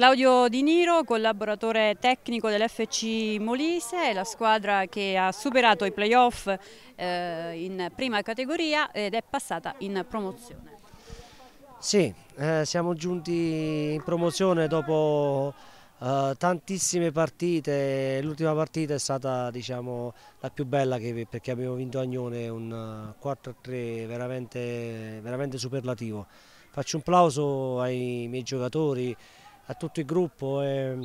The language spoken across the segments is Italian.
Claudio Di Niro, collaboratore tecnico dell'FC Molise, la squadra che ha superato i playoff eh, in prima categoria ed è passata in promozione. Sì, eh, siamo giunti in promozione dopo eh, tantissime partite, l'ultima partita è stata diciamo, la più bella che, perché abbiamo vinto Agnone, un 4-3 eh, veramente, veramente superlativo. Faccio un plauso ai miei giocatori, a tutto il gruppo e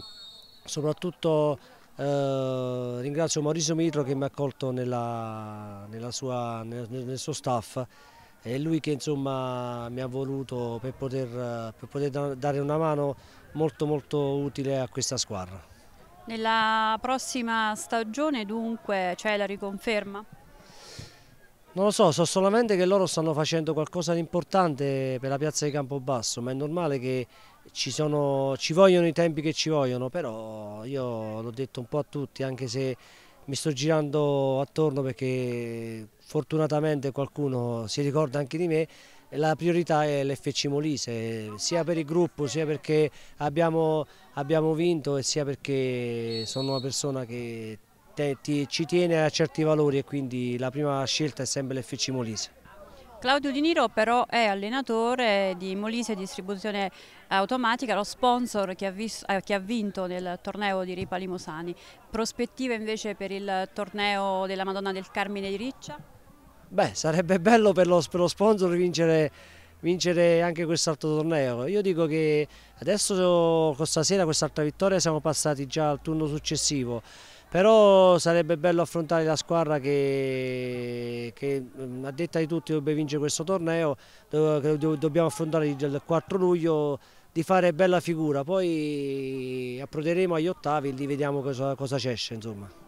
soprattutto eh, ringrazio Maurizio Mitro che mi ha accolto nella, nella sua, nel, nel, suo staff e lui che insomma mi ha voluto per poter, per poter dare una mano molto molto utile a questa squadra. Nella prossima stagione dunque c'è la riconferma? Non lo so, so solamente che loro stanno facendo qualcosa di importante per la piazza di Campobasso, ma è normale che ci, sono, ci, vogliono i tempi che ci vogliono, però io l'ho detto un po' a tutti, anche se mi sto girando attorno perché fortunatamente qualcuno si ricorda anche di me, la priorità è l'FC Molise, sia per il gruppo, sia perché abbiamo, abbiamo vinto e sia perché sono una persona che te, ti, ci tiene a certi valori e quindi la prima scelta è sempre l'FC Molise. Claudio Di Niro però è allenatore di Molise Distribuzione Automatica, lo sponsor che ha, visto, eh, che ha vinto nel torneo di Ripa Limosani. Prospettive invece per il torneo della Madonna del Carmine di Riccia? Beh, sarebbe bello per lo, per lo sponsor vincere, vincere anche quest'altro torneo. Io dico che adesso con stasera, quest'altra vittoria, siamo passati già al turno successivo però sarebbe bello affrontare la squadra che, che mm, a detta di tutti dovrebbe vincere questo torneo, che dobbiamo affrontare il 4 luglio, di fare bella figura, poi approderemo agli ottavi e lì vediamo cosa, cosa c'esce insomma.